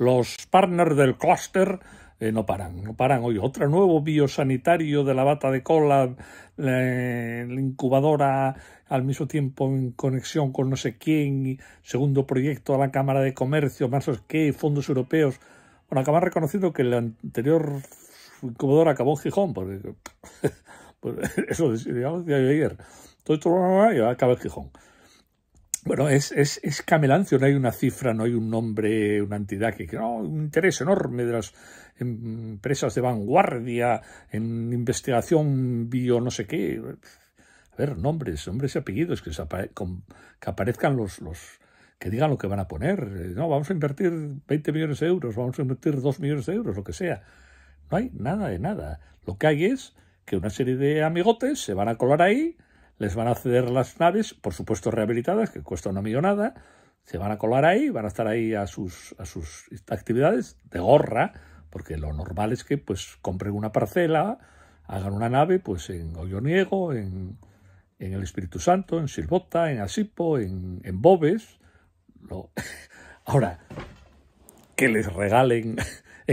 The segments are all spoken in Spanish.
los partners del clúster eh, no paran, no paran. Hoy otro nuevo biosanitario de la bata de cola, la incubadora al mismo tiempo en conexión con no sé quién, segundo proyecto a la Cámara de Comercio, más o qué, fondos europeos. Bueno, acaban reconociendo que el anterior incubadora acabó en Gijón, pues, eso decía yo ayer. Todo esto acaba en Gijón. Bueno, es, es, camelancio, no hay una cifra, no hay un nombre, una entidad que... No, un interés enorme de las empresas de vanguardia en investigación bio no sé qué. A ver, nombres, nombres y apellidos que, que aparezcan los, los... que digan lo que van a poner. No, vamos a invertir 20 millones de euros, vamos a invertir 2 millones de euros, lo que sea. No hay nada de nada. Lo que hay es que una serie de amigotes se van a colar ahí les van a ceder las naves, por supuesto rehabilitadas, que cuesta una millonada, se van a colar ahí, van a estar ahí a sus, a sus actividades de gorra, porque lo normal es que pues compren una parcela, hagan una nave pues en Olloniego, en, en el Espíritu Santo, en Silbota, en Asipo, en, en Bobes. Lo... Ahora, que les regalen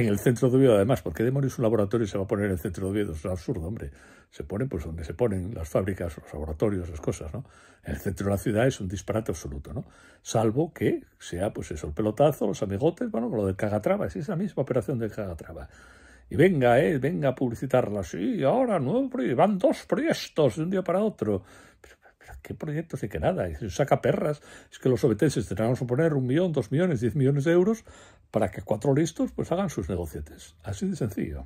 en el centro de Oviedo, además. ¿Por qué demonios un laboratorio se va a poner en el centro de Oviedo? es absurdo, hombre. Se ponen pues donde se ponen las fábricas, los laboratorios, las cosas, ¿no? En el centro de la ciudad es un disparate absoluto, ¿no? Salvo que sea, pues eso, el pelotazo, los amigotes, bueno, lo del Cagatrava, es esa misma operación del Cagatrava. Y venga, eh, venga a publicitarla. Sí, ahora nuevo, van dos proyectos de un día para otro. Pero ¿Qué proyectos y qué nada? Y saca perras. Es que los obetenses tendrán que poner un millón, dos millones, diez millones de euros para que cuatro listos pues hagan sus negocietes. Así de sencillo.